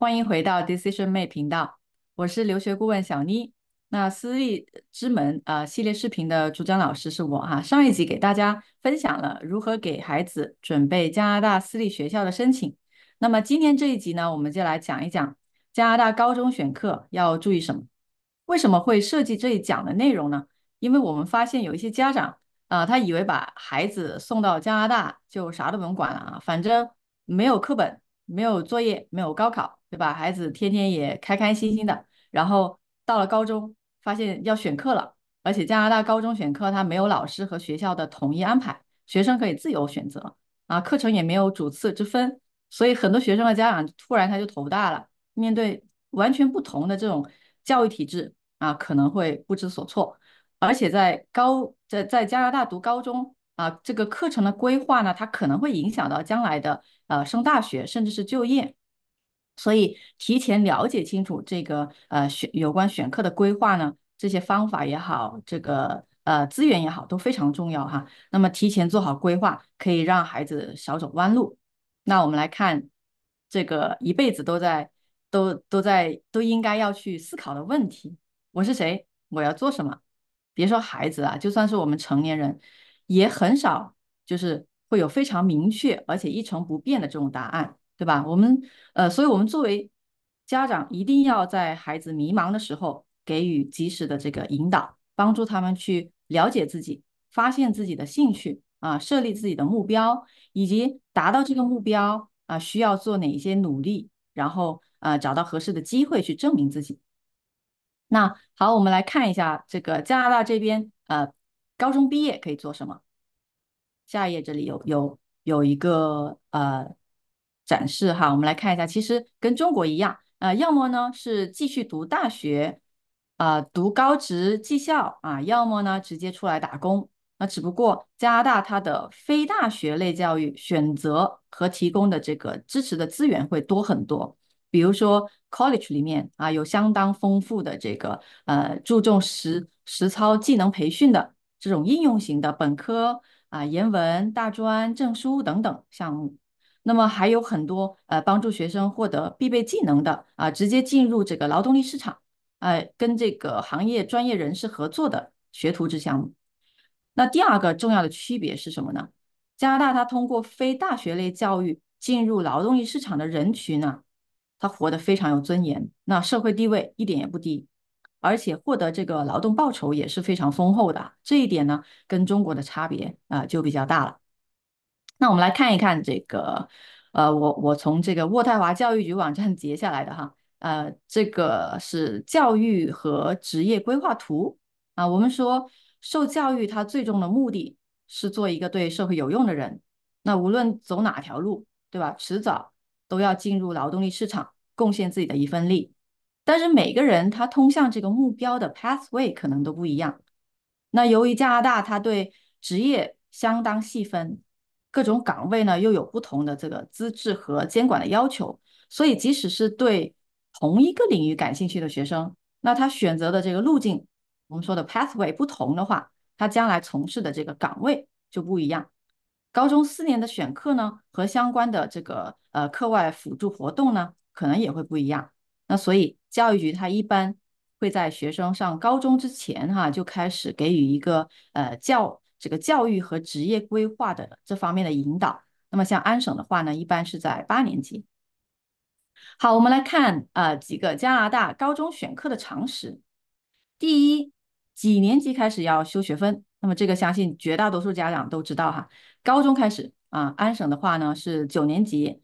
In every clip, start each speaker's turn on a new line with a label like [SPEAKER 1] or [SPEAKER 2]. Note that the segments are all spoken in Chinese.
[SPEAKER 1] 欢迎回到 Decision 妹频道，我是留学顾问小妮。那私立之门啊系列视频的主讲老师是我哈。上一集给大家分享了如何给孩子准备加拿大私立学校的申请，那么今天这一集呢，我们就来讲一讲加拿大高中选课要注意什么？为什么会设计这一讲的内容呢？因为我们发现有一些家长啊，他以为把孩子送到加拿大就啥都不用管了啊，反正没有课本，没有作业，没有高考。对吧？孩子天天也开开心心的，然后到了高中，发现要选课了，而且加拿大高中选课，他没有老师和学校的统一安排，学生可以自由选择啊，课程也没有主次之分，所以很多学生和家长突然他就头大了，面对完全不同的这种教育体制啊，可能会不知所措，而且在高在在加拿大读高中啊，这个课程的规划呢，它可能会影响到将来的呃升大学甚至是就业。所以，提前了解清楚这个呃选有关选课的规划呢，这些方法也好，这个呃资源也好，都非常重要哈。那么，提前做好规划，可以让孩子少走弯路。那我们来看这个一辈子都在都都在都应该要去思考的问题：我是谁？我要做什么？别说孩子啊，就算是我们成年人，也很少就是会有非常明确而且一成不变的这种答案。对吧？我们呃，所以，我们作为家长，一定要在孩子迷茫的时候给予及时的这个引导，帮助他们去了解自己，发现自己的兴趣啊，设立自己的目标，以及达到这个目标啊需要做哪一些努力，然后呃，找到合适的机会去证明自己。那好，我们来看一下这个加拿大这边呃，高中毕业可以做什么？下一页这里有有有一个呃。展示哈，我们来看一下，其实跟中国一样，呃，要么呢是继续读大学，啊，读高职、技校啊，要么呢直接出来打工。那只不过加拿大它的非大学类教育选择和提供的这个支持的资源会多很多，比如说 college 里面啊，有相当丰富的这个呃注重实实操技能培训的这种应用型的本科啊，研文大专证书等等项目。那么还有很多呃帮助学生获得必备技能的啊，直接进入这个劳动力市场，哎，跟这个行业专业人士合作的学徒制项目。那第二个重要的区别是什么呢？加拿大它通过非大学类教育进入劳动力市场的人群呢，他活得非常有尊严，那社会地位一点也不低，而且获得这个劳动报酬也是非常丰厚的。这一点呢，跟中国的差别啊就比较大了。那我们来看一看这个，呃，我我从这个渥太华教育局网站截下来的哈，呃，这个是教育和职业规划图啊。我们说受教育，它最终的目的是做一个对社会有用的人。那无论走哪条路，对吧？迟早都要进入劳动力市场，贡献自己的一份力。但是每个人他通向这个目标的 pathway 可能都不一样。那由于加拿大它对职业相当细分。各种岗位呢又有不同的这个资质和监管的要求，所以即使是对同一个领域感兴趣的学生，那他选择的这个路径，我们说的 pathway 不同的话，他将来从事的这个岗位就不一样。高中四年的选课呢和相关的这个呃课外辅助活动呢可能也会不一样。那所以教育局它一般会在学生上高中之前哈就开始给予一个呃教。这个教育和职业规划的这方面的引导，那么像安省的话呢，一般是在八年级。好，我们来看啊几个加拿大高中选课的常识。第一，几年级开始要修学分？那么这个相信绝大多数家长都知道哈。高中开始啊，安省的话呢是九年级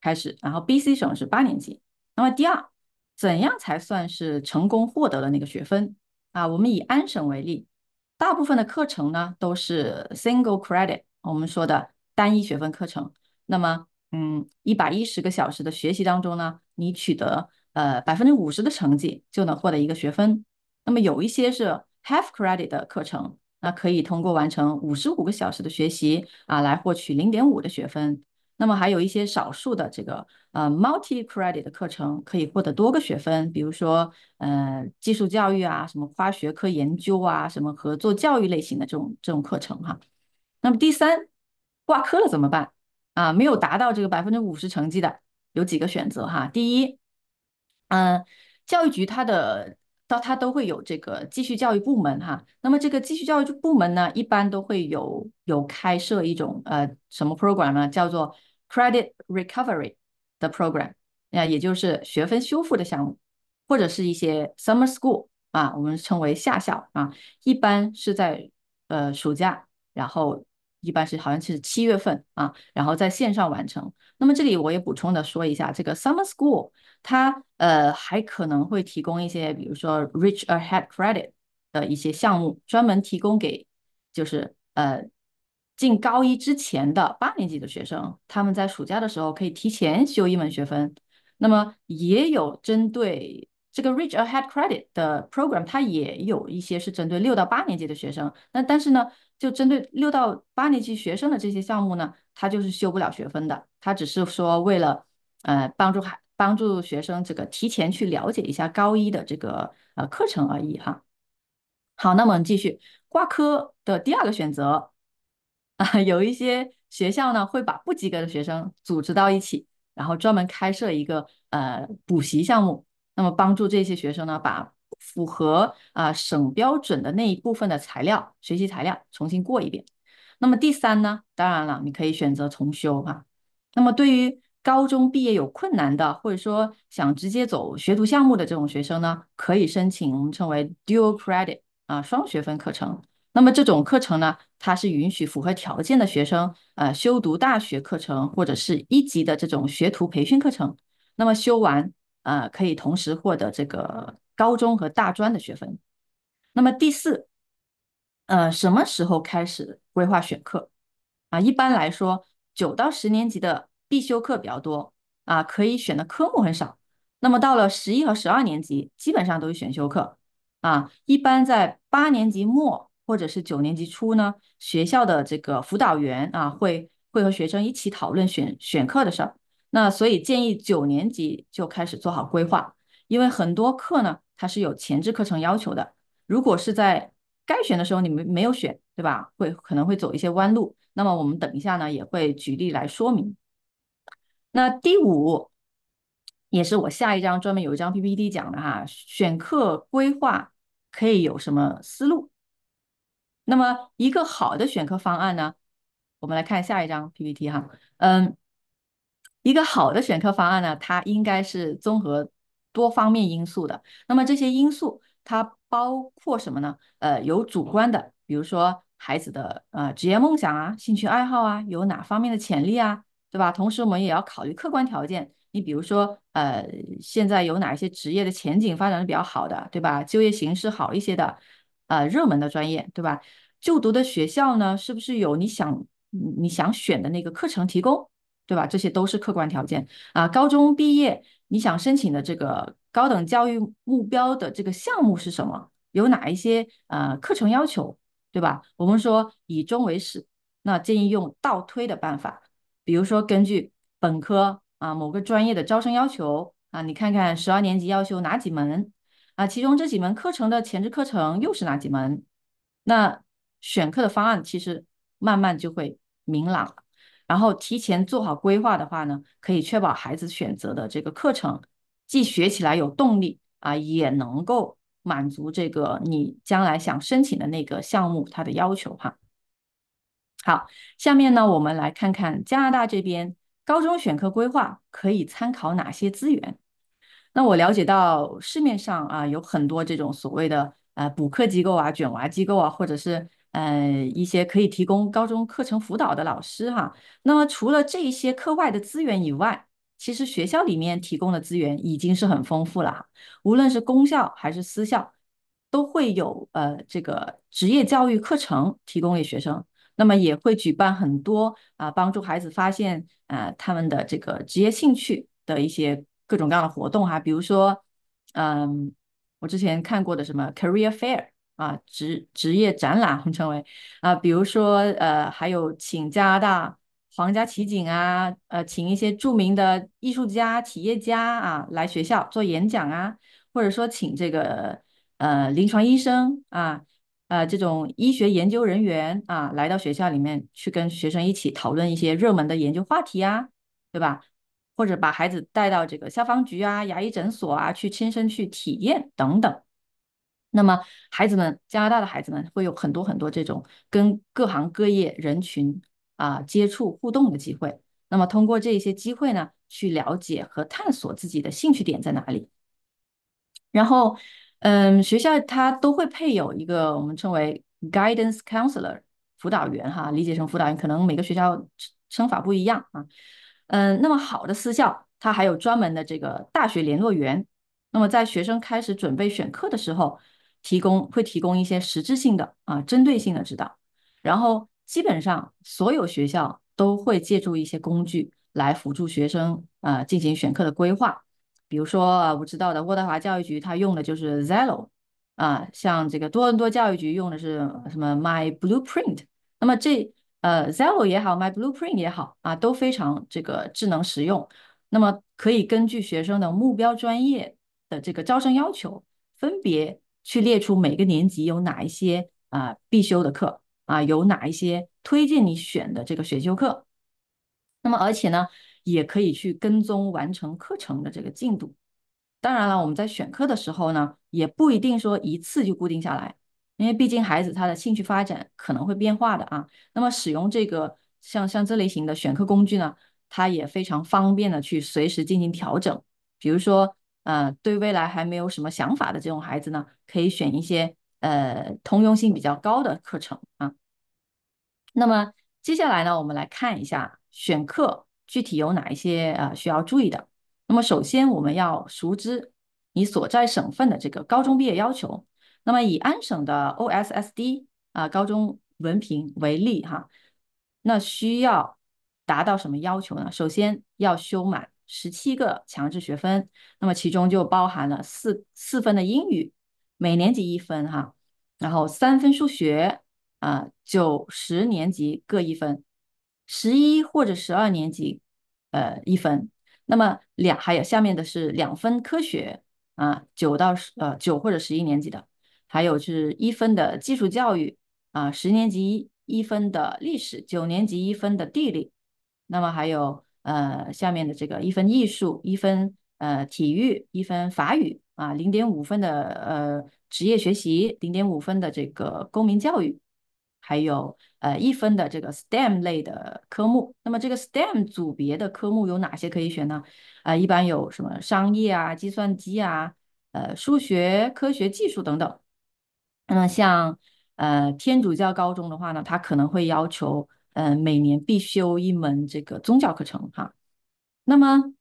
[SPEAKER 1] 开始，然后 BC 省是八年级。那么第二，怎样才算是成功获得了那个学分啊？我们以安省为例。大部分的课程呢都是 single credit，我们说的单一学分课程。那么，嗯，一百一十个小时的学习当中呢，你取得呃百分之五十的成绩就能获得一个学分。那么有一些是 half credit 的课程，那可以通过完成五十五个小时的学习啊来获取零点五的学分。那么还有一些少数的这个呃 multi credit 的课程可以获得多个学分，比如说呃技术教育啊，什么跨学科研究啊，什么合作教育类型的这种这种课程哈。那么第三，挂科了怎么办啊？没有达到这个百分之五十成绩的，有几个选择哈。第一，嗯，教育局它的。它都会有这个继续教育部门哈，那么这个继续教育部门呢，一般都会有有开设一种呃什么 program 呢？叫做 credit recovery 的 program，那也就是学分修复的项目，或者是一些 summer school 啊，我们称为夏校啊，一般是在呃暑假，然后一般是好像是七月份啊，然后在线上完成。那么这里我也补充的说一下，这个 summer school。它呃还可能会提供一些，比如说 reach ahead credit 的一些项目，专门提供给就是呃进高一之前的八年级的学生，他们在暑假的时候可以提前修一门学分。那么也有针对这个 reach ahead credit 的 program，它也有一些是针对六到八年级的学生。那但是呢，就针对六到八年级学生的这些项目呢，它就是修不了学分的，它只是说为了呃帮助孩。帮助学生这个提前去了解一下高一的这个呃课程而已哈。好，那么我们继续挂科的第二个选择啊，有一些学校呢会把不及格的学生组织到一起，然后专门开设一个呃补习项目，那么帮助这些学生呢把符合啊省标准的那一部分的材料学习材料重新过一遍。那么第三呢，当然了，你可以选择重修哈。那么对于高中毕业有困难的，或者说想直接走学徒项目的这种学生呢，可以申请我们称为 dual credit 啊双学分课程。那么这种课程呢，它是允许符合条件的学生呃修读大学课程或者是一级的这种学徒培训课程。那么修完呃可以同时获得这个高中和大专的学分。那么第四，呃什么时候开始规划选课啊？一般来说，九到十年级的。必修课比较多啊，可以选的科目很少。那么到了十一和十二年级，基本上都是选修课啊。一般在八年级末或者是九年级初呢，学校的这个辅导员啊，会会和学生一起讨论选选课的事儿。那所以建议九年级就开始做好规划，因为很多课呢，它是有前置课程要求的。如果是在该选的时候你们没有选，对吧？会可能会走一些弯路。那么我们等一下呢，也会举例来说明。那第五，也是我下一章专门有一张 PPT 讲的哈，选课规划可以有什么思路？那么一个好的选课方案呢？我们来看下一张 PPT 哈，嗯，一个好的选课方案呢，它应该是综合多方面因素的。那么这些因素它包括什么呢？呃，有主观的，比如说孩子的呃职业梦想啊、兴趣爱好啊、有哪方面的潜力啊。对吧？同时我们也要考虑客观条件，你比如说，呃，现在有哪一些职业的前景发展的比较好的，对吧？就业形势好一些的，呃，热门的专业，对吧？就读的学校呢，是不是有你想你想选的那个课程提供，对吧？这些都是客观条件啊。高中毕业，你想申请的这个高等教育目标的这个项目是什么？有哪一些呃课程要求，对吧？我们说以终为始，那建议用倒推的办法。比如说，根据本科啊某个专业的招生要求啊，你看看十二年级要求哪几门啊？其中这几门课程的前置课程又是哪几门？那选课的方案其实慢慢就会明朗了。然后提前做好规划的话呢，可以确保孩子选择的这个课程既学起来有动力啊，也能够满足这个你将来想申请的那个项目它的要求哈。好，下面呢，我们来看看加拿大这边高中选课规划可以参考哪些资源。那我了解到市面上啊有很多这种所谓的呃补课机构啊、卷娃机构啊，或者是呃一些可以提供高中课程辅导的老师哈。那么除了这一些课外的资源以外，其实学校里面提供的资源已经是很丰富了哈。无论是公校还是私校，都会有呃这个职业教育课程提供给学生。那么也会举办很多啊，帮助孩子发现啊他们的这个职业兴趣的一些各种各样的活动哈，比如说，嗯，我之前看过的什么 Career Fair 啊，职职业展览，我们称为啊，比如说呃，还有请加拿大皇家奇景啊，呃，请一些著名的艺术家、企业家啊来学校做演讲啊，或者说请这个呃临床医生啊。呃，这种医学研究人员啊，来到学校里面去跟学生一起讨论一些热门的研究话题呀，对吧？或者把孩子带到这个消防局啊、牙医诊所啊，去亲身去体验等等。那么，孩子们，加拿大的孩子们会有很多很多这种跟各行各业人群啊接触互动的机会。那么，通过这些机会呢，去了解和探索自己的兴趣点在哪里。然后。嗯，学校它都会配有一个我们称为 guidance counselor 辅导员哈，理解成辅导员，可能每个学校称称法不一样啊。嗯，那么好的私校，它还有专门的这个大学联络员。那么在学生开始准备选课的时候，提供会提供一些实质性的啊针对性的指导。然后基本上所有学校都会借助一些工具来辅助学生啊进行选课的规划。比如说啊，我知道的，渥太华教育局它用的就是 Zello 啊，像这个多伦多教育局用的是什么 My Blueprint。那么这呃 Zello 也好，My Blueprint 也好啊，都非常这个智能实用。那么可以根据学生的目标专业的这个招生要求，分别去列出每个年级有哪一些啊必修的课啊，有哪一些推荐你选的这个选修课。那么而且呢？也可以去跟踪完成课程的这个进度。当然了，我们在选课的时候呢，也不一定说一次就固定下来，因为毕竟孩子他的兴趣发展可能会变化的啊。那么使用这个像像这类型的选课工具呢，它也非常方便的去随时进行调整。比如说，呃，对未来还没有什么想法的这种孩子呢，可以选一些呃通用性比较高的课程啊。那么接下来呢，我们来看一下选课。具体有哪一些呃需要注意的？那么首先我们要熟知你所在省份的这个高中毕业要求。那么以安省的 OSSD 啊高中文凭为例哈，那需要达到什么要求呢？首先要修满十七个强制学分，那么其中就包含了四四分的英语，每年级一分哈，然后三分数学啊，九十年级各一分。十一或者十二年级，呃，一分。那么两还有下面的是两分科学啊，九到十呃九或者十一年级的，还有是一分的基础教育啊，十年级一分的历史，九年级一分的地理。那么还有呃下面的这个一分艺术，一分呃体育，一分法语啊，零点五分的呃职业学习，零点五分的这个公民教育，还有。呃，一分的这个 STEM 类的科目，那么这个 STEM 组别的科目有哪些可以选呢？呃，一般有什么商业啊、计算机啊、呃、数学、科学技术等等。那么像呃天主教高中的话呢，他可能会要求，嗯，每年必修一门这个宗教课程哈。那么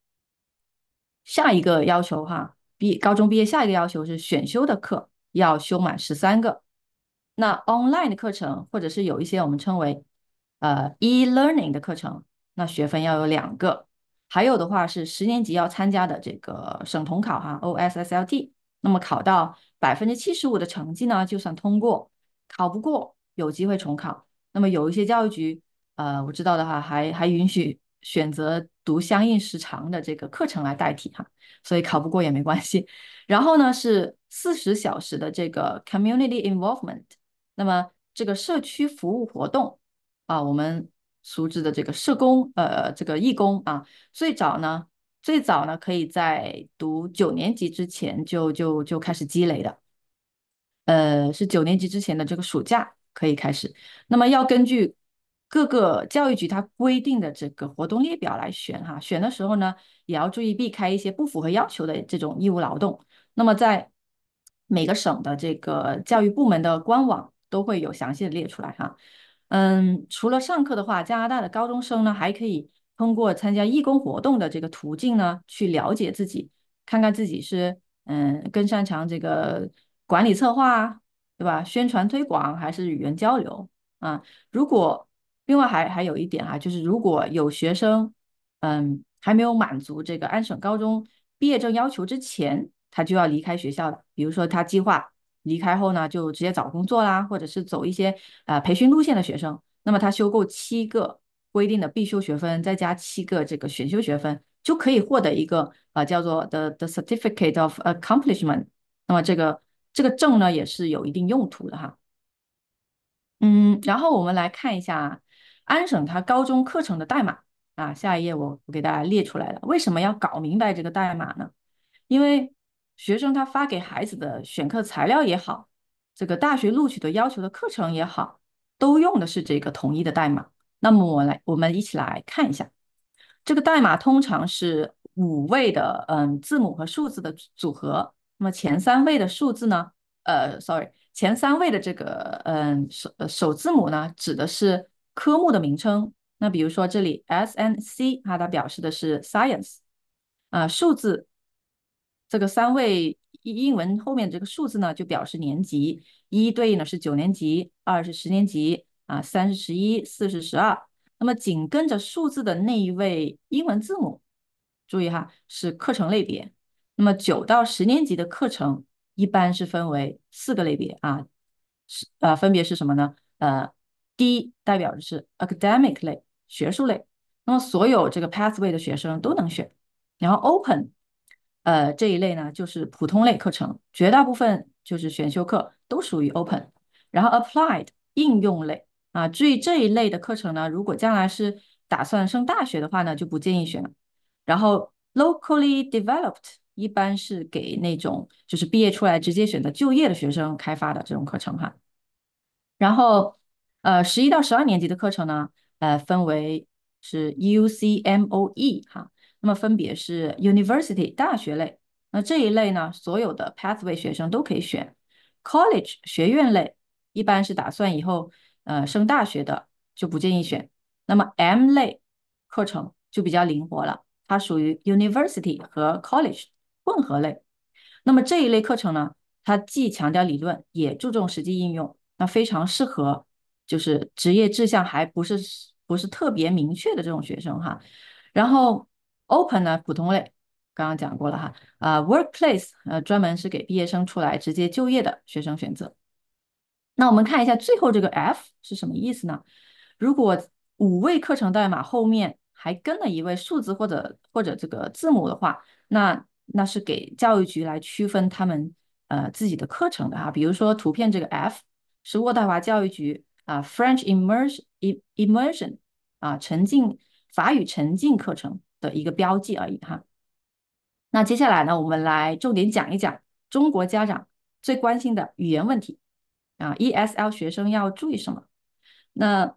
[SPEAKER 1] 下一个要求哈，毕高中毕业下一个要求是选修的课要修满十三个。那 online 的课程，或者是有一些我们称为呃 e learning 的课程，那学分要有两个。还有的话是，十年级要参加的这个省统考哈，OSSLT。那么考到百分之七十五的成绩呢，就算通过；考不过，有机会重考。那么有一些教育局，呃，我知道的话，还还允许选择读相应时长的这个课程来代替哈，所以考不过也没关系。然后呢，是四十小时的这个 community involvement。那么这个社区服务活动啊，我们熟知的这个社工，呃，这个义工啊，最早呢，最早呢，可以在读九年级之前就就就开始积累的，呃，是九年级之前的这个暑假可以开始。那么要根据各个教育局它规定的这个活动列表来选哈，选的时候呢，也要注意避开一些不符合要求的这种义务劳动。那么在每个省的这个教育部门的官网。都会有详细的列出来哈，嗯，除了上课的话，加拿大的高中生呢，还可以通过参加义工活动的这个途径呢，去了解自己，看看自己是嗯，更擅长这个管理策划，对吧？宣传推广还是语言交流啊？如果另外还还有一点哈，就是如果有学生嗯还没有满足这个安省高中毕业证要求之前，他就要离开学校了，比如说他计划。离开后呢，就直接找工作啦，或者是走一些呃培训路线的学生。那么他修够七个规定的必修学分，再加七个这个选修学分，就可以获得一个啊叫做 the the certificate of accomplishment。那么这个这个证呢，也是有一定用途的哈。嗯，然后我们来看一下安省它高中课程的代码啊，下一页我我给大家列出来了。为什么要搞明白这个代码呢？因为学生他发给孩子的选课材料也好，这个大学录取的要求的课程也好，都用的是这个统一的代码。那么我来，我们一起来看一下，这个代码通常是五位的，嗯，字母和数字的组合。那么前三位的数字呢？呃，sorry，前三位的这个嗯首首字母呢，指的是科目的名称。那比如说这里 S N C，它表示的是 Science 啊，数字。这个三位英英文后面这个数字呢，就表示年级，一对应的是九年级，二是十年级，啊，三是十一，四是十二。那么紧跟着数字的那一位英文字母，注意哈，是课程类别。那么九到十年级的课程一般是分为四个类别啊，是呃，分别是什么呢？呃，D 代表的是 academic 类，学术类。那么所有这个 pathway 的学生都能选，然后 open。呃，这一类呢就是普通类课程，绝大部分就是选修课，都属于 open。然后，applied 应用类啊，至于这一类的课程呢，如果将来是打算上大学的话呢，就不建议选了。然后，locally developed 一般是给那种就是毕业出来直接选择就业的学生开发的这种课程哈。然后，呃，十一到十二年级的课程呢，呃，分为是 UCMOE 哈。那么分别是 university 大学类，那这一类呢，所有的 pathway 学生都可以选 college 学院类，一般是打算以后呃升大学的就不建议选。那么 M 类课程就比较灵活了，它属于 university 和 college 混合类。那么这一类课程呢，它既强调理论，也注重实际应用，那非常适合就是职业志向还不是不是特别明确的这种学生哈，然后。Open 呢，普通类，刚刚讲过了哈。啊，Workplace 呃，专门是给毕业生出来直接就业的学生选择。那我们看一下最后这个 F 是什么意思呢？如果五位课程代码后面还跟了一位数字或者或者这个字母的话，那那是给教育局来区分他们呃自己的课程的哈。比如说图片这个 F 是渥太华教育局啊，French Immersion Immersion 啊，沉浸法语沉浸课程。的一个标记而已哈。那接下来呢，我们来重点讲一讲中国家长最关心的语言问题啊。ESL 学生要注意什么？那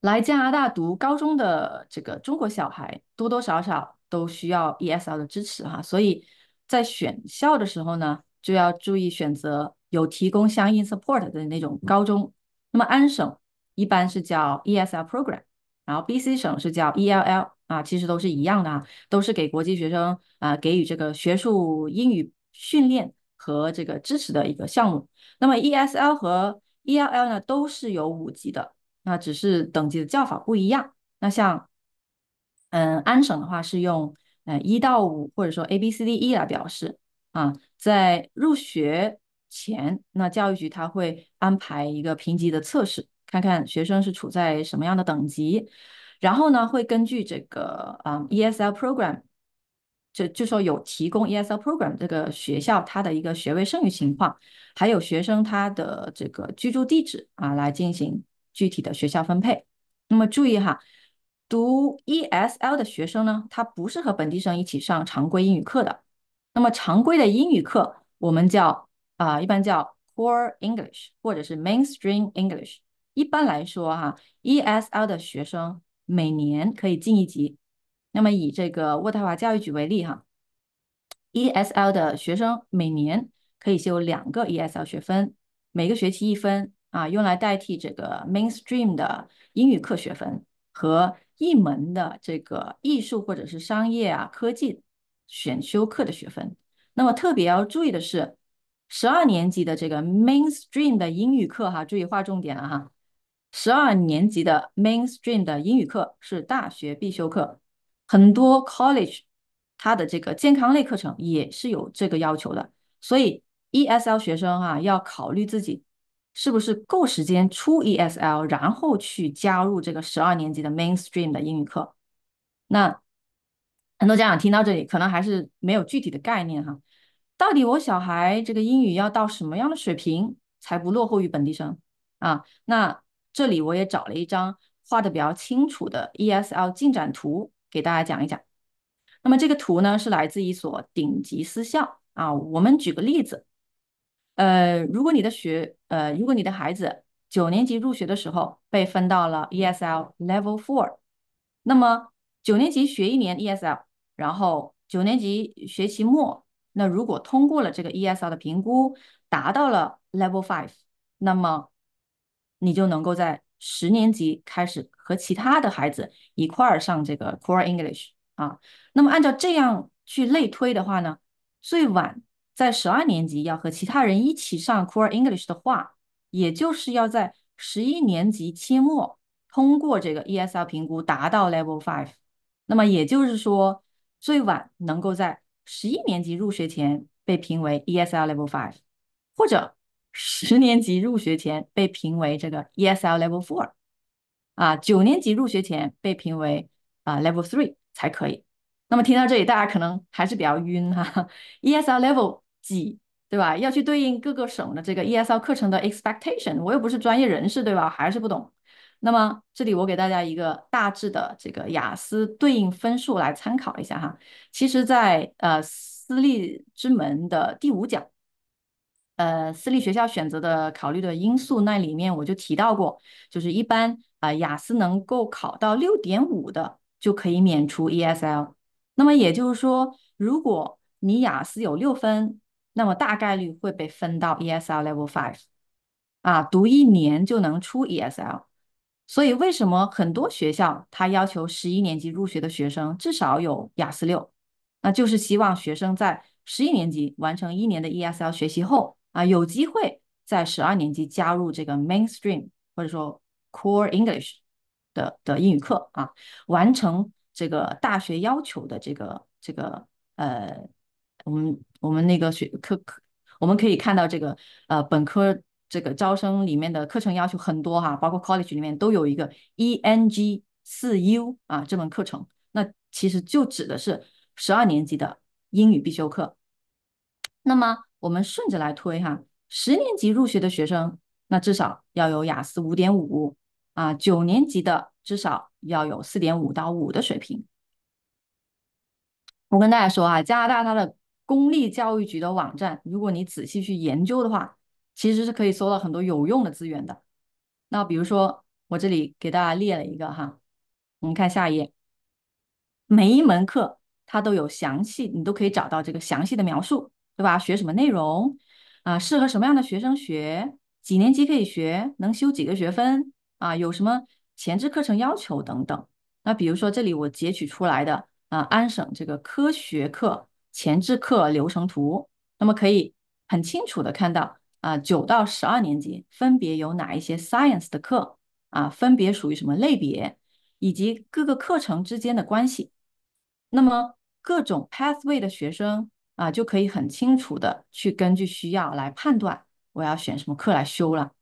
[SPEAKER 1] 来加拿大读高中的这个中国小孩，多多少少都需要 ESL 的支持哈。所以在选校的时候呢，就要注意选择有提供相应 support 的那种高中。那么安省一般是叫 ESL program。然后 B、C 省是叫 E.L.L 啊，其实都是一样的啊，都是给国际学生啊给予这个学术英语训练和这个支持的一个项目。那么 E.S.L 和 E.L.L 呢，都是有五级的，那只是等级的叫法不一样。那像嗯安省的话是用嗯一到五或者说 A、B、C、D、E 来表示啊，在入学前，那教育局它会安排一个评级的测试。看看学生是处在什么样的等级，然后呢，会根据这个啊，ESL program 就就说有提供 ESL program 这个学校它的一个学位剩余情况，还有学生他的这个居住地址啊，来进行具体的学校分配。那么注意哈，读 ESL 的学生呢，他不是和本地生一起上常规英语课的。那么常规的英语课我们叫啊，一般叫 Core English 或者是 Mainstream English。一般来说，哈，ESL 的学生每年可以进一级。那么以这个渥太华教育局为例，哈，ESL 的学生每年可以修两个 ESL 学分，每个学期一分，啊，用来代替这个 mainstream 的英语课学分和一门的这个艺术或者是商业啊、科技选修课的学分。那么特别要注意的是，十二年级的这个 mainstream 的英语课，哈，注意划重点了，哈。十二年级的 mainstream 的英语课是大学必修课，很多 college 它的这个健康类课程也是有这个要求的，所以 ESL 学生哈要考虑自己是不是够时间出 ESL，然后去加入这个十二年级的 mainstream 的英语课。那很多家长听到这里可能还是没有具体的概念哈，到底我小孩这个英语要到什么样的水平才不落后于本地生啊？那这里我也找了一张画的比较清楚的 ESL 进展图给大家讲一讲。那么这个图呢是来自一所顶级私校啊。我们举个例子，呃，如果你的学呃，如果你的孩子九年级入学的时候被分到了 ESL Level Four，那么九年级学一年 ESL，然后九年级学期末，那如果通过了这个 ESL 的评估，达到了 Level Five，那么。你就能够在十年级开始和其他的孩子一块儿上这个 Core English 啊，那么按照这样去类推的话呢，最晚在十二年级要和其他人一起上 Core English 的话，也就是要在十一年级期末通过这个 ESL 评估达到 Level Five，那么也就是说，最晚能够在十一年级入学前被评为 ESL Level Five，或者。十年级入学前被评为这个 ESL Level Four，啊，九年级入学前被评为啊 Level Three 才可以。那么听到这里，大家可能还是比较晕哈，ESL Level 几对吧？要去对应各个省的这个 ESL 课程的 expectation，我又不是专业人士对吧？还是不懂。那么这里我给大家一个大致的这个雅思对应分数来参考一下哈。其实，在呃私立之门的第五讲。呃，私立学校选择的考虑的因素那里面我就提到过，就是一般啊，雅思能够考到六点五的就可以免除 ESL。那么也就是说，如果你雅思有六分，那么大概率会被分到 ESL Level Five，啊，读一年就能出 ESL。所以为什么很多学校它要求十一年级入学的学生至少有雅思六？那就是希望学生在十一年级完成一年的 ESL 学习后。啊，有机会在十二年级加入这个 mainstream 或者说 core English 的的英语课啊，完成这个大学要求的这个这个呃，我们我们那个学课课，我们可以看到这个呃本科这个招生里面的课程要求很多哈，包括 college 里面都有一个 ENG 四 U 啊这门课程，那其实就指的是十二年级的英语必修课，那么。我们顺着来推哈，十年级入学的学生，那至少要有雅思五点五啊，九年级的至少要有四点五到五的水平。我跟大家说啊，加拿大它的公立教育局的网站，如果你仔细去研究的话，其实是可以搜到很多有用的资源的。那比如说，我这里给大家列了一个哈，我们看下一页，每一门课它都有详细，你都可以找到这个详细的描述。对吧？学什么内容？啊，适合什么样的学生学？几年级可以学？能修几个学分？啊，有什么前置课程要求等等？那比如说这里我截取出来的啊，安省这个科学课前置课流程图，那么可以很清楚的看到啊，九到十二年级分别有哪一些 science 的课啊，分别属于什么类别，以及各个课程之间的关系。那么各种 pathway 的学生。啊，就可以很清楚的去根据需要来判断我要选什么课来修了。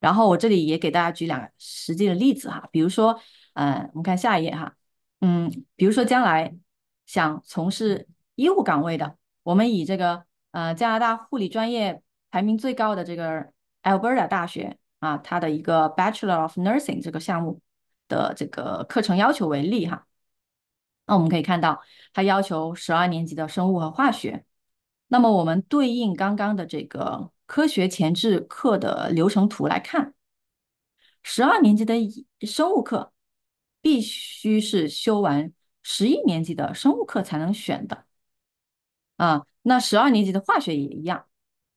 [SPEAKER 1] 然后我这里也给大家举两个实际的例子哈，比如说，呃，我们看下一页哈，嗯，比如说将来想从事医务岗位的，我们以这个呃加拿大护理专业排名最高的这个 Alberta 大学啊，它的一个 Bachelor of Nursing 这个项目的这个课程要求为例哈。那我们可以看到，它要求十二年级的生物和化学。那么我们对应刚刚的这个科学前置课的流程图来看，十二年级的生物课必须是修完十一年级的生物课才能选的。啊，那十二年级的化学也一样。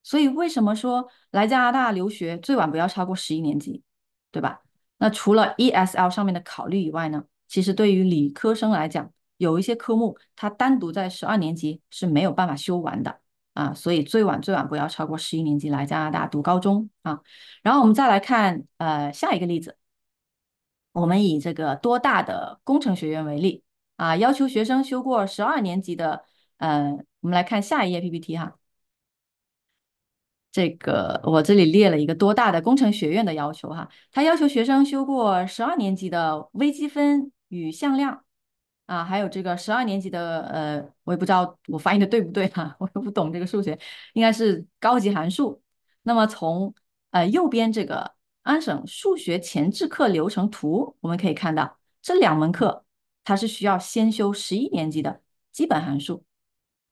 [SPEAKER 1] 所以为什么说来加拿大留学最晚不要超过十一年级，对吧？那除了 ESL 上面的考虑以外呢，其实对于理科生来讲，有一些科目，它单独在十二年级是没有办法修完的啊，所以最晚最晚不要超过十一年级来加拿大读高中啊。然后我们再来看呃下一个例子，我们以这个多大的工程学院为例啊，要求学生修过十二年级的呃，我们来看下一页 PPT 哈。这个我这里列了一个多大的工程学院的要求哈，它要求学生修过十二年级的微积分与向量。啊，还有这个十二年级的，呃，我也不知道我翻译的对不对哈，我也不懂这个数学，应该是高级函数。那么从呃右边这个安省数学前置课流程图，我们可以看到这两门课它是需要先修十一年级的基本函数。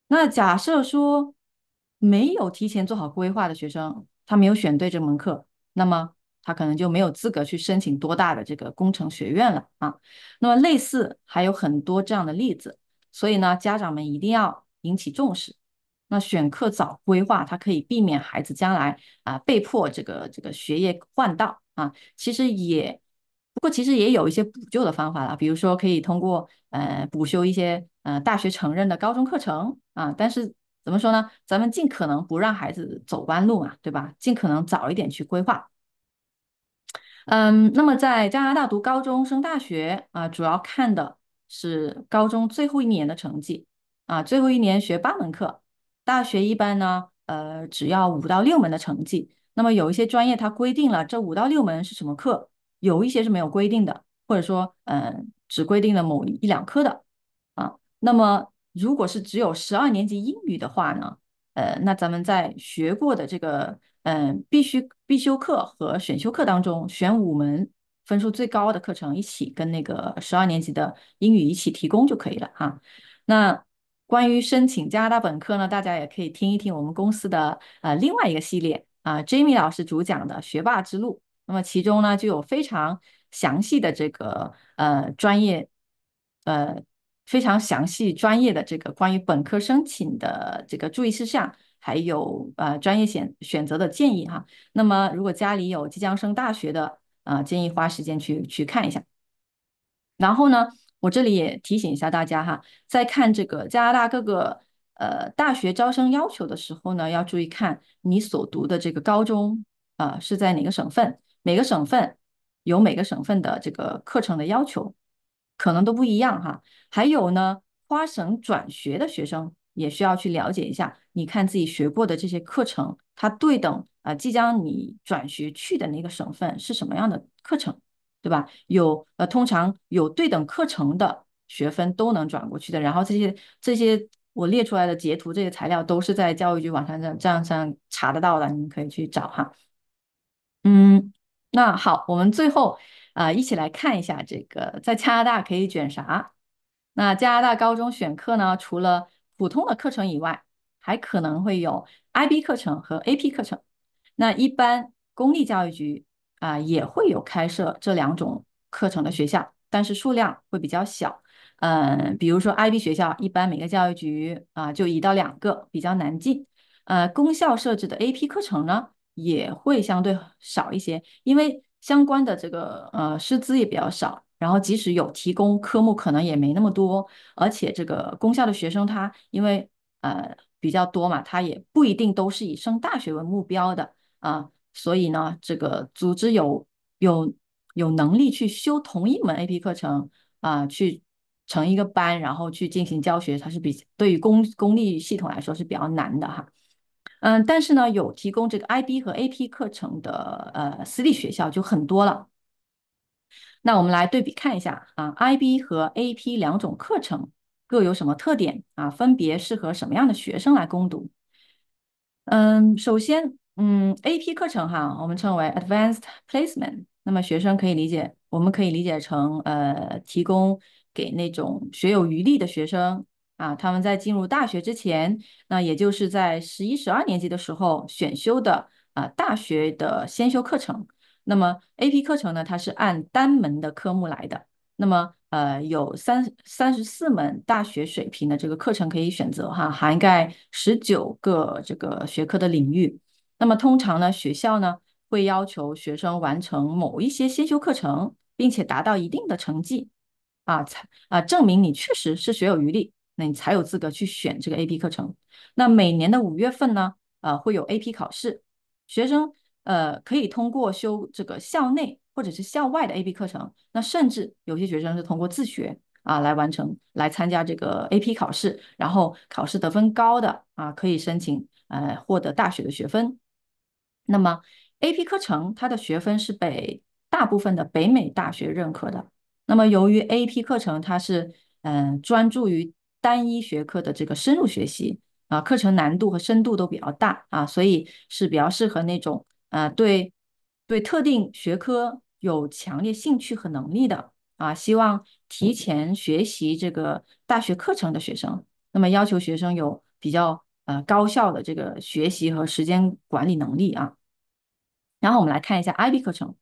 [SPEAKER 1] 那假设说没有提前做好规划的学生，他没有选对这门课，那么。他可能就没有资格去申请多大的这个工程学院了啊。那么类似还有很多这样的例子，所以呢，家长们一定要引起重视。那选课早规划，它可以避免孩子将来啊被迫这个这个学业换道啊。其实也不过其实也有一些补救的方法了，比如说可以通过呃补修一些呃大学承认的高中课程啊。但是怎么说呢？咱们尽可能不让孩子走弯路嘛，对吧？尽可能早一点去规划。嗯，那么在加拿大读高中升大学啊，主要看的是高中最后一年的成绩啊，最后一年学八门课，大学一般呢，呃，只要五到六门的成绩。那么有一些专业它规定了这五到六门是什么课，有一些是没有规定的，或者说，嗯，只规定了某一两科的啊。那么如果是只有十二年级英语的话呢，呃，那咱们在学过的这个。嗯，必须必修课和选修课当中选五门分数最高的课程一起跟那个十二年级的英语一起提供就可以了哈。那关于申请加拿大本科呢，大家也可以听一听我们公司的呃另外一个系列啊，Jimmy 老师主讲的《学霸之路》，那么其中呢就有非常详细的这个呃专业呃非常详细专业的这个关于本科申请的这个注意事项。还有呃专业选选择的建议哈。那么，如果家里有即将升大学的啊，建议花时间去去看一下。然后呢，我这里也提醒一下大家哈，在看这个加拿大各个呃大学招生要求的时候呢，要注意看你所读的这个高中啊是在哪个省份，每个省份有每个省份的这个课程的要求，可能都不一样哈。还有呢，跨省转学的学生。也需要去了解一下，你看自己学过的这些课程，它对等啊，即将你转学去的那个省份是什么样的课程，对吧？有呃，通常有对等课程的学分都能转过去的。然后这些这些我列出来的截图这些材料都是在教育局网站上上查得到的，们可以去找哈。嗯，那好，我们最后啊一起来看一下这个在加拿大可以卷啥。那加拿大高中选课呢，除了普通的课程以外，还可能会有 IB 课程和 AP 课程。那一般公立教育局啊也会有开设这两种课程的学校，但是数量会比较小。嗯，比如说 IB 学校，一般每个教育局啊就一到两个，比较难进。呃，公校设置的 AP 课程呢也会相对少一些，因为相关的这个呃师资也比较少。然后，即使有提供科目，可能也没那么多，而且这个公校的学生他因为呃比较多嘛，他也不一定都是以升大学为目标的啊，所以呢，这个组织有有有能力去修同一门 AP 课程啊，去成一个班，然后去进行教学，它是比对于公公立系统来说是比较难的哈。嗯，但是呢，有提供这个 IB 和 AP 课程的呃私立学校就很多了。那我们来对比看一下啊，IB 和 AP 两种课程各有什么特点啊？分别适合什么样的学生来攻读？嗯，首先，嗯，AP 课程哈，我们称为 Advanced Placement，那么学生可以理解，我们可以理解成呃，提供给那种学有余力的学生啊，他们在进入大学之前，那也就是在十一、十二年级的时候选修的啊，大学的先修课程。那么 AP 课程呢，它是按单门的科目来的。那么，呃，有三三十四门大学水平的这个课程可以选择哈，涵盖十九个这个学科的领域。那么，通常呢，学校呢会要求学生完成某一些先修课程，并且达到一定的成绩啊，才啊证明你确实是学有余力，那你才有资格去选这个 AP 课程。那每年的五月份呢，呃，会有 AP 考试，学生。呃，可以通过修这个校内或者是校外的 AP 课程，那甚至有些学生是通过自学啊来完成，来参加这个 AP 考试，然后考试得分高的啊，可以申请呃获得大学的学分。那么 AP 课程它的学分是被大部分的北美大学认可的。那么由于 AP 课程它是嗯专注于单一学科的这个深入学习啊，课程难度和深度都比较大啊，所以是比较适合那种。啊，对，对特定学科有强烈兴趣和能力的啊，希望提前学习这个大学课程的学生，那么要求学生有比较呃高效的这个学习和时间管理能力啊。然后我们来看一下 IB 课程，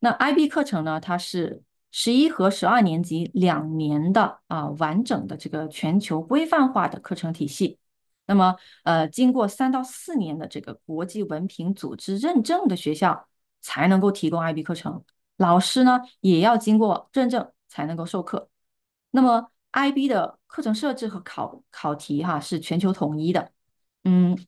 [SPEAKER 1] 那 IB 课程呢，它是十一和十二年级两年的啊完整的这个全球规范化的课程体系。那么，呃，经过三到四年的这个国际文凭组织认证的学校，才能够提供 IB 课程。老师呢，也要经过认证才能够授课。那么，IB 的课程设置和考考题哈是全球统一的。嗯，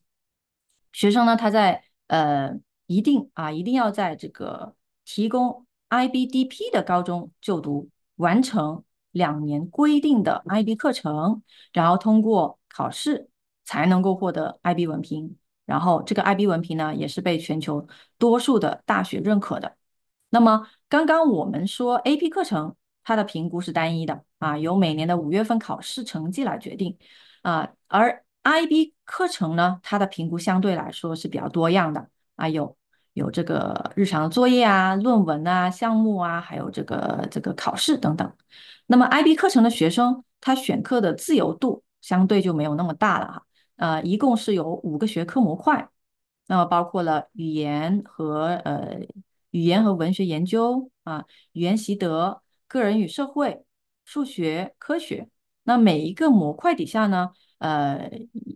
[SPEAKER 1] 学生呢，他在呃一定啊，一定要在这个提供 IBDP 的高中就读，完成两年规定的 IB 课程，然后通过考试。才能够获得 IB 文凭，然后这个 IB 文凭呢，也是被全球多数的大学认可的。那么刚刚我们说 AP 课程，它的评估是单一的啊，由每年的五月份考试成绩来决定啊，而 IB 课程呢，它的评估相对来说是比较多样的啊，有有这个日常作业啊、论文啊、项目啊，还有这个这个考试等等。那么 IB 课程的学生，他选课的自由度相对就没有那么大了哈。呃，一共是有五个学科模块，那么包括了语言和呃语言和文学研究啊，语言习得、个人与社会、数学、科学。那每一个模块底下呢，呃，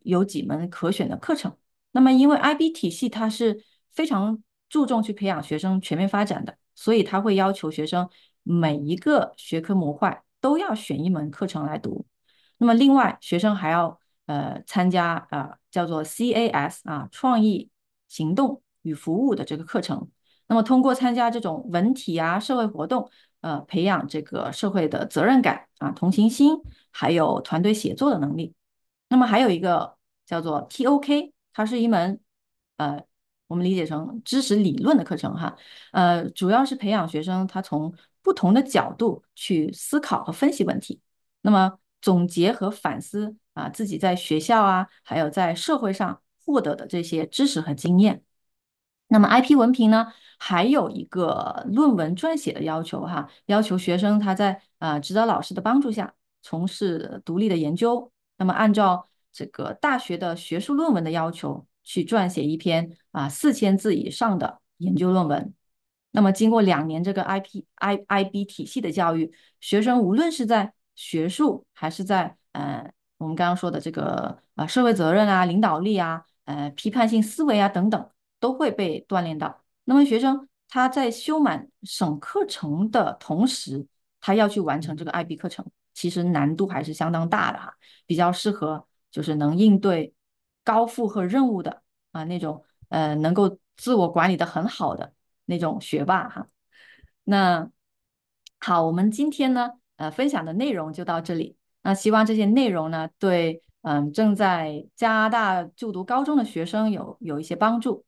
[SPEAKER 1] 有几门可选的课程。那么，因为 IB 体系它是非常注重去培养学生全面发展的，所以它会要求学生每一个学科模块都要选一门课程来读。那么，另外学生还要。呃，参加啊，叫做 C A S 啊，创意行动与服务的这个课程。那么，通过参加这种文体啊、社会活动，呃，培养这个社会的责任感啊、同情心，还有团队协作的能力。那么，还有一个叫做 T O K，它是一门呃，我们理解成知识理论的课程哈。呃，主要是培养学生他从不同的角度去思考和分析问题，那么总结和反思。啊，自己在学校啊，还有在社会上获得的这些知识和经验。那么，I P 文凭呢，还有一个论文撰写的要求哈，要求学生他在啊指导老师的帮助下，从事独立的研究。那么，按照这个大学的学术论文的要求，去撰写一篇啊四千字以上的研究论文。那么，经过两年这个 I P I I B 体系的教育，学生无论是在学术还是在呃。我们刚刚说的这个啊社会责任啊领导力啊呃批判性思维啊等等都会被锻炼到。那么学生他在修满省课程的同时，他要去完成这个 IB 课程，其实难度还是相当大的哈，比较适合就是能应对高负荷任务的啊那种呃能够自我管理的很好的那种学霸哈。那好，我们今天呢呃分享的内容就到这里。那希望这些内容呢，对嗯正在加拿大就读高中的学生有有一些帮助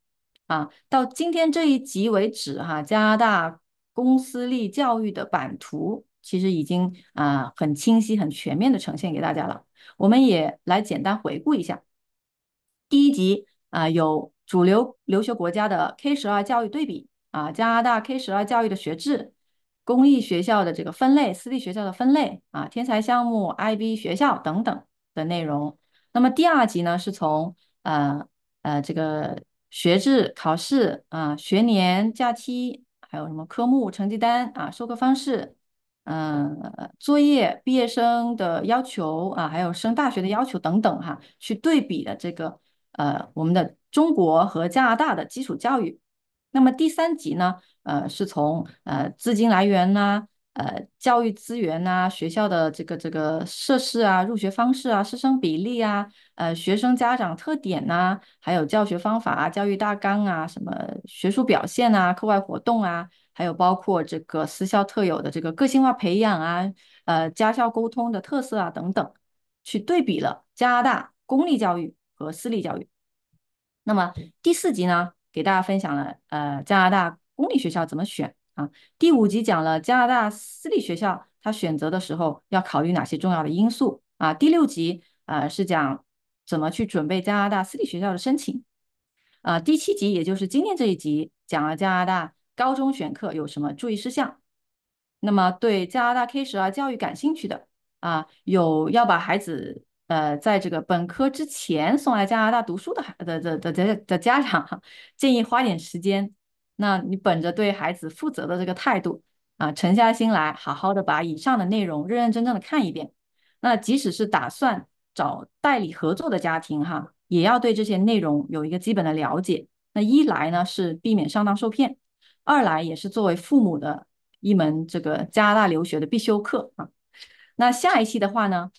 [SPEAKER 1] 啊。到今天这一集为止哈，加拿大公私立教育的版图其实已经啊很清晰、很全面的呈现给大家了。我们也来简单回顾一下第一集啊，有主流留学国家的 K 十二教育对比啊，加拿大 K 十二教育的学制。公益学校的这个分类，私立学校的分类啊，天才项目、IB 学校等等的内容。那么第二集呢，是从呃呃这个学制、考试啊、学年、假期，还有什么科目、成绩单啊、授课方式，嗯，作业、毕业生的要求啊，还有升大学的要求等等哈，去对比的这个呃我们的中国和加拿大的基础教育。那么第三集呢？呃，是从呃资金来源呐，呃教育资源呐，学校的这个这个设施啊，入学方式啊，师生比例啊，呃学生家长特点呐，还有教学方法啊，教育大纲啊，什么学术表现啊，课外活动啊，还有包括这个私校特有的这个个性化培养啊，呃家校沟通的特色啊等等，去对比了加拿大公立教育和私立教育。那么第四集呢，给大家分享了呃加拿大。公立学校怎么选啊？第五集讲了加拿大私立学校，他选择的时候要考虑哪些重要的因素啊？第六集呃是讲怎么去准备加拿大私立学校的申请，啊？第七集也就是今天这一集讲了加拿大高中选课有什么注意事项。那么对加拿大 K 十二教育感兴趣的啊，有要把孩子呃在这个本科之前送来加拿大读书的孩的的的的的家长，建议花点时间。那你本着对孩子负责的这个态度啊，沉下心来，好好的把以上的内容认认真真的看一遍。那即使是打算找代理合作的家庭哈，也要对这些内容有一个基本的了解。那一来呢是避免上当受骗，二来也是作为父母的一门这个加拿大留学的必修课啊。那下一期的话呢，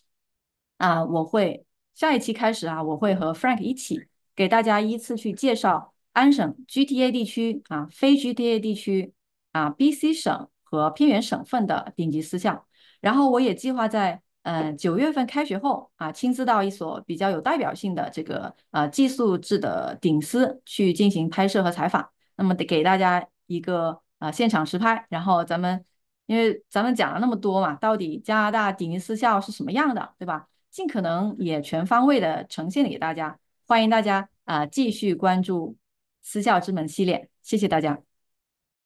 [SPEAKER 1] 啊，我会下一期开始啊，我会和 Frank 一起给大家依次去介绍。安省 GTA 地区啊，非 GTA 地区啊，BC 省和偏远省份的顶级私校。然后我也计划在呃九月份开学后啊，亲自到一所比较有代表性的这个呃寄宿制的顶私去进行拍摄和采访。那么得给大家一个啊现场实拍。然后咱们因为咱们讲了那么多嘛，到底加拿大顶级私校是什么样的，对吧？尽可能也全方位的呈现给大家。欢迎大家啊继续关注。私教之门系列，谢谢大家。